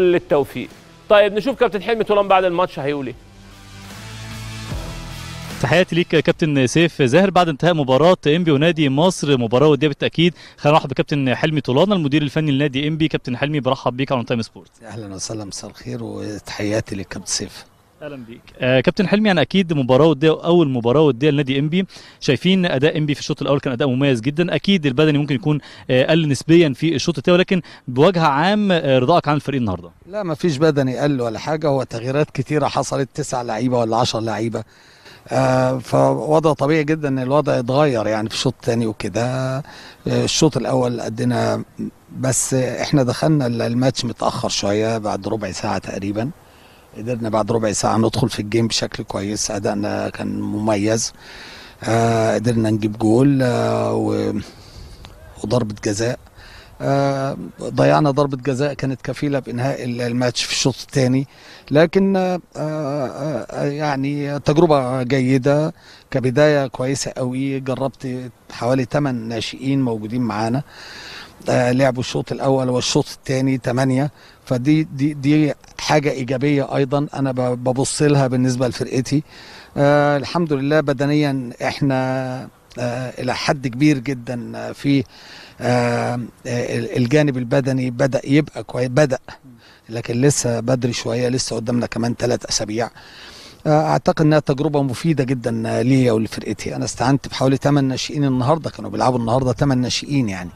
كل التوفيق طيب نشوف كابتن حلمي طولان بعد الماتش هيقول ايه تحياتي ليك كابتن سيف زاهر بعد انتهاء مباراه انبي ونادي مصر مباراه وديه بالتاكيد خلينا نرحب بكابتن حلمي طولان المدير الفني لنادي انبي كابتن حلمي برحب بيك على تايم سبورت اهلا وسهلا مساء الخير وتحياتي لكابتن سيف اهلا بيك آه كابتن حلمي انا اكيد مباراه وديه اول مباراه وديه لنادي انبي شايفين اداء انبي في الشوط الاول كان اداء مميز جدا اكيد البدني ممكن يكون آه قل نسبيا في الشوط الثاني ولكن بوجه عام آه رضاك عن الفريق النهارده لا ما فيش بدني قل ولا حاجه هو تغييرات كثيره حصلت تسع لعيبه ولا 10 لعيبه آه فوضع طبيعي جدا ان الوضع اتغير يعني في الشوط الثاني وكده آه، الشوط الاول قدنا بس احنا دخلنا الماتش متاخر شويه بعد ربع ساعه تقريبا قدرنا بعد ربع ساعة ندخل في الجيم بشكل كويس أدائنا كان مميز آه قدرنا نجيب جول آه و... وضربة جزاء آه ضيعنا ضربة جزاء كانت كفيلة بإنهاء الماتش في الشوط الثاني لكن آه،, آه آه يعني تجربة جيدة كبداية كويسة قوي جربت حوالي 8 ناشئين موجودين معانا آه، لعبوا الشوط الأول والشوط الثاني 8 فدي دي دي حاجه ايجابيه ايضا انا ببص لها بالنسبه لفرقتي آه الحمد لله بدنيا احنا آه الى حد كبير جدا آه، في آه, آه، الجانب البدني بدا يبقى كويس بدا لكن لسه بدري شويه لسه قدامنا كمان ثلاث اسابيع آه، اعتقد انها تجربه مفيده جدا ليا ولفرقتي انا استعنت بحوالي 8 ناشئين النهارده كانوا بيلعبوا النهارده 8 ناشئين يعني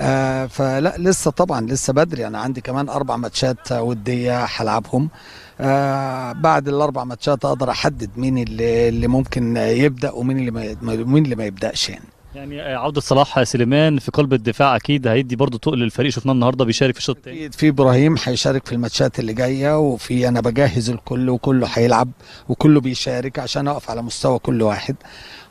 آه، فلا لسه طبعا لسه بدري انا عندي كمان اربع ماتشات وديه هلعبهم آه بعد الاربع ماتشات اقدر احدد مين اللي, اللي ممكن يبدا ومين اللي ما مين اللي ما يبداش يعني يعني عودة آه، صلاح سليمان في قلب الدفاع أكيد هيدي برضه تقل للفريق شفناه النهارده بيشارك في الشوط الثاني أكيد في إبراهيم هيشارك في الماتشات اللي جاية وفي أنا بجهز الكل وكله هيلعب وكله بيشارك عشان أقف على مستوى كل واحد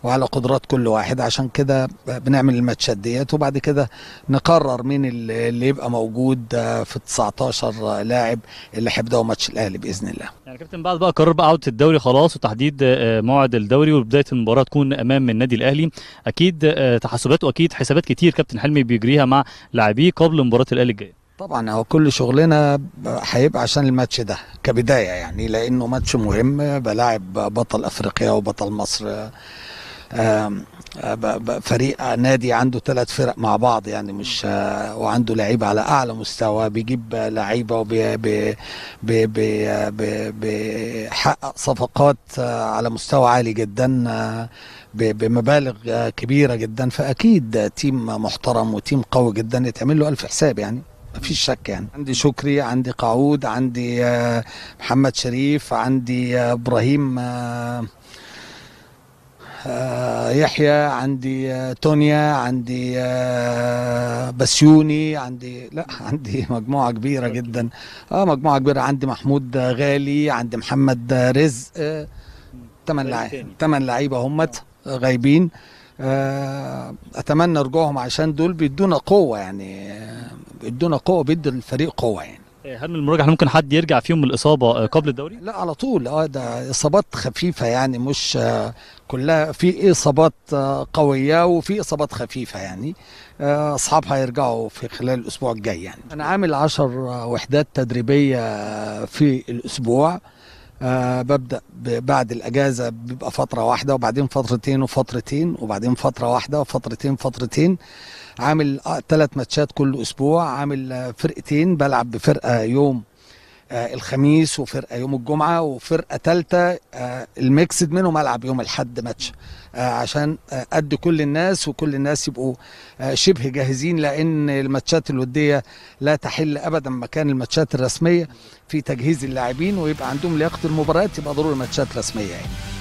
وعلى قدرات كل واحد عشان كده بنعمل الماتشات ديت وبعد كده نقرر مين اللي يبقى موجود آه، في ال 19 لاعب اللي هيبداوا ماتش الاهلي باذن الله. يعني كابتن بعد بقى قرار بقى عوده الدوري خلاص وتحديد آه، موعد الدوري وبدايه المباراه تكون امام النادي الاهلي اكيد آه، تحسبات واكيد حسابات كتير كابتن حلمي بيجريها مع لاعبيه قبل مباراه الاهلي الجايه. طبعا هو كل شغلنا هيبقى عشان الماتش ده كبدايه يعني لانه ماتش مهم بلاعب بطل افريقيا وبطل مصر فريق نادي عنده ثلاث فرق مع بعض يعني مش آه، وعنده لعيبه على اعلى مستوى بيجيب لعيبه وبيحقق صفقات آه، على مستوى عالي جدا آه، بمبالغ كبيره جدا فاكيد تيم محترم وتيم قوي جدا يتعمل له الف حساب يعني مفيش شك يعني عندي شكري عندي قعود عندي محمد شريف عندي ابراهيم آه، يحيى عندي آه، تونيا عندي آه، بسيوني عندي لا عندي مجموعه كبيره جدا اه مجموعه كبيره عندي محمود غالي عندي محمد رزق ثمان طيب، لعيبه ثمان لعيبه همت غايبين اتمنى رجوعهم عشان دول بيدونا قوه يعني بيدونا قوه بيدوا الفريق قوه يعني إيه، هل من المراجعه ممكن حد يرجع فيهم من الاصابه آه، قبل الدوري؟ لا على طول اه ده اصابات خفيفه يعني مش آه، كلها في اصابات آه، قويه وفي اصابات خفيفه يعني اصحابها هيرجعوا في خلال الاسبوع الجاي يعني. انا عامل 10 وحدات تدريبيه في الاسبوع آه ببدا بعد الاجازه بيبقى فتره واحده وبعدين فترتين وفترتين وبعدين فتره واحده وفترتين فترتين عامل ثلاث آه، ماتشات كل اسبوع عامل آه، فرقتين بلعب بفرقه يوم آه، الخميس وفرقه يوم الجمعه وفرقه ثالثه آه، الميكسد منهم العب يوم الاحد ماتش آه، عشان قد كل الناس وكل الناس يبقوا شبه جاهزين لان الماتشات الوديه لا تحل ابدا مكان الماتشات الرسميه في تجهيز اللاعبين ويبقى عندهم لياقه المباريات يبقى ضروري ماتشات رسميه يعني.